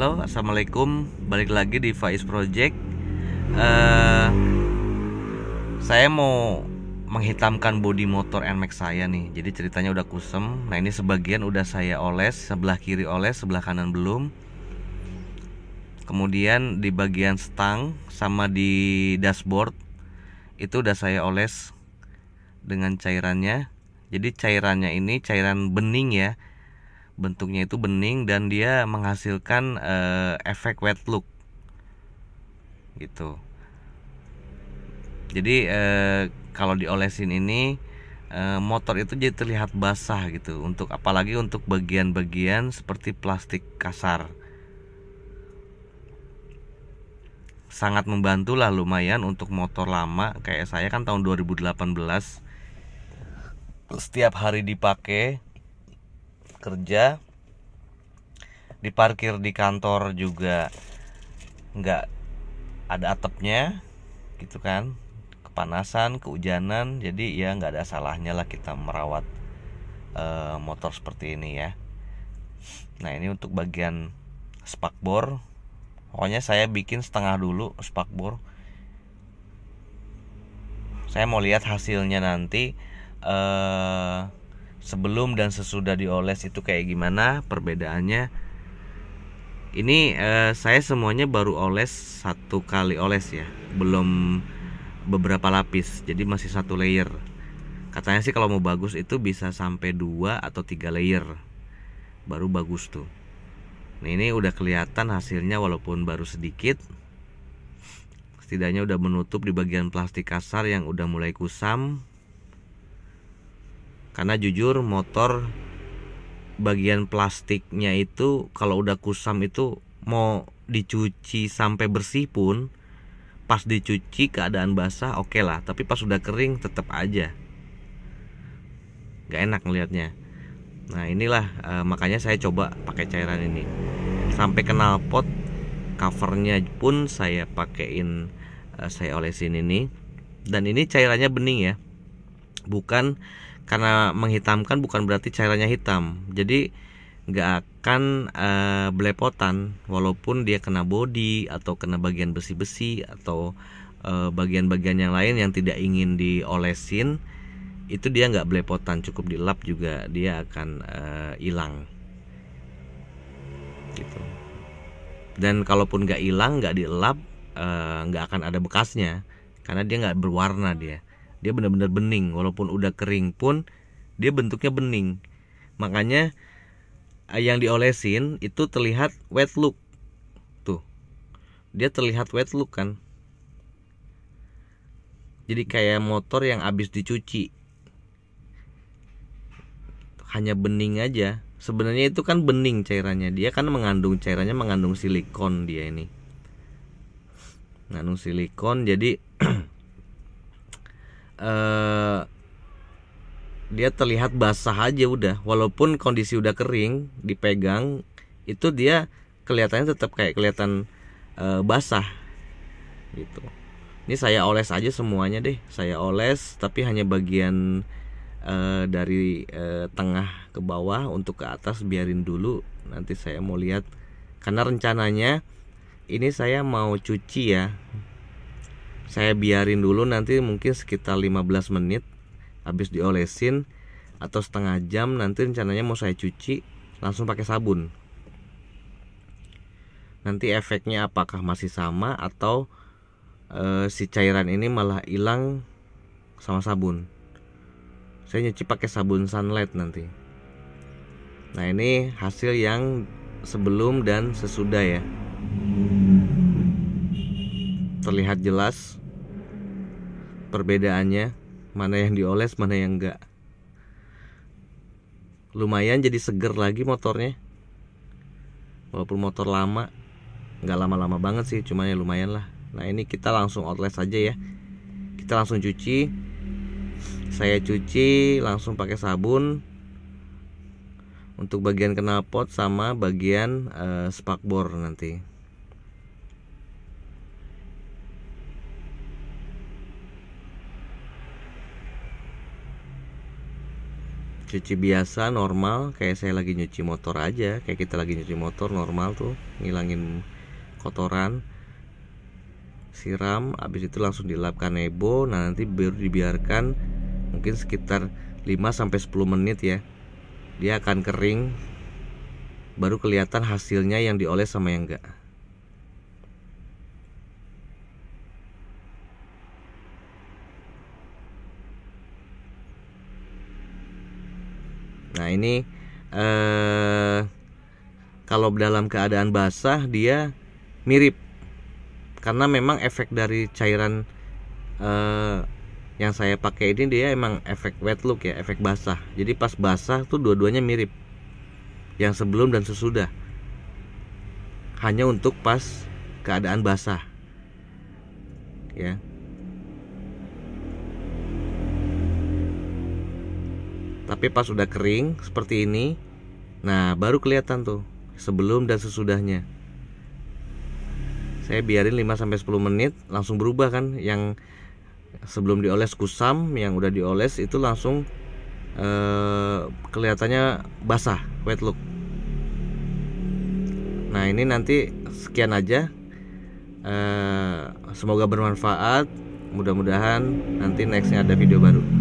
halo assalamualaikum balik lagi di Faiz Project uh, saya mau menghitamkan bodi motor NMAX saya nih jadi ceritanya udah kusem nah ini sebagian udah saya oles sebelah kiri oles sebelah kanan belum kemudian di bagian stang sama di dashboard itu udah saya oles dengan cairannya jadi cairannya ini cairan bening ya bentuknya itu bening dan dia menghasilkan uh, efek wet look gitu jadi uh, kalau diolesin ini eh, motor itu jadi terlihat basah gitu untuk apalagi untuk bagian-bagian seperti plastik kasar sangat membantu lah lumayan untuk motor lama kayak saya kan tahun 2018 setiap hari dipakai kerja di parkir di kantor juga nggak ada atapnya gitu kan kepanasan kehujanan jadi ya nggak ada salahnya lah kita merawat uh, motor seperti ini ya nah ini untuk bagian spakbor pokoknya saya bikin setengah dulu spakbor saya mau lihat hasilnya nanti uh, sebelum dan sesudah dioles itu kayak gimana perbedaannya ini eh, saya semuanya baru oles satu kali oles ya belum beberapa lapis jadi masih satu layer katanya sih kalau mau bagus itu bisa sampai dua atau tiga layer baru bagus tuh nah ini udah kelihatan hasilnya walaupun baru sedikit setidaknya udah menutup di bagian plastik kasar yang udah mulai kusam karena jujur motor bagian plastiknya itu kalau udah kusam itu mau dicuci sampai bersih pun pas dicuci keadaan basah oke okay lah tapi pas udah kering tetap aja nggak enak melihatnya nah inilah e, makanya saya coba pakai cairan ini sampai kenal pot covernya pun saya pakein e, saya olesin ini dan ini cairannya bening ya bukan karena menghitamkan bukan berarti cairannya hitam jadi nggak akan e, belepotan walaupun dia kena body atau kena bagian besi-besi atau eh, bagian-bagian e, yang lain yang tidak ingin diolesin itu dia nggak belepotan cukup dilap juga dia akan eh, hilang gitu dan kalaupun nggak hilang nggak dilap nggak e, akan ada bekasnya karena dia nggak berwarna dia dia benar-benar bening walaupun udah kering pun dia bentuknya bening makanya eh, yang diolesin itu terlihat wet look tuh dia terlihat wet look kan jadi kayak motor yang habis dicuci hanya bening aja sebenarnya itu kan bening cairannya dia kan mengandung cairannya mengandung silikon dia ini mengandung silikon jadi uh, dia terlihat basah aja udah walaupun kondisi udah kering dipegang itu dia kelihatannya tetap kayak kelihatan uh, basah gitu ini saya oles aja semuanya deh saya oles tapi hanya bagian uh, dari uh, tengah ke bawah untuk ke atas biarin dulu nanti saya mau lihat karena rencananya ini saya mau cuci ya saya biarin dulu nanti mungkin sekitar 15 menit habis diolesin atau setengah jam nanti rencananya mau saya cuci langsung pakai sabun nanti efeknya apakah masih sama atau e, si cairan ini malah hilang sama sabun saya nyuci pakai sabun sunlight nanti nah ini hasil yang sebelum dan sesudah ya terlihat jelas perbedaannya mana yang dioles mana yang enggak lumayan jadi seger lagi motornya walaupun motor lama enggak lama-lama banget sih cuman ya lumayan lah nah ini kita langsung outlet saja ya kita langsung cuci saya cuci langsung pakai sabun untuk bagian knalpot sama bagian uh, spakbor nanti cuci biasa normal kayak saya lagi nyuci motor aja kayak kita lagi nyuci motor normal tuh ngilangin kotoran siram habis itu langsung dilapkan kanebo nah nanti baru dibiarkan mungkin sekitar 5 sampai 10 menit ya dia akan kering baru kelihatan hasilnya yang dioles sama yang enggak Nah ini eh, kalau dalam keadaan basah dia mirip karena memang efek dari cairan eh, yang saya pakai ini dia emang efek wet look ya efek basah. Jadi pas basah tuh dua-duanya mirip yang sebelum dan sesudah. Hanya untuk pas keadaan basah ya tapi pas udah kering seperti ini nah baru kelihatan tuh sebelum dan sesudahnya saya biarin 5 10 menit langsung berubah kan yang sebelum dioles kusam yang udah dioles itu langsung eh, kelihatannya basah wet look nah ini nanti sekian aja eh, semoga bermanfaat mudah-mudahan nanti nextnya ada video baru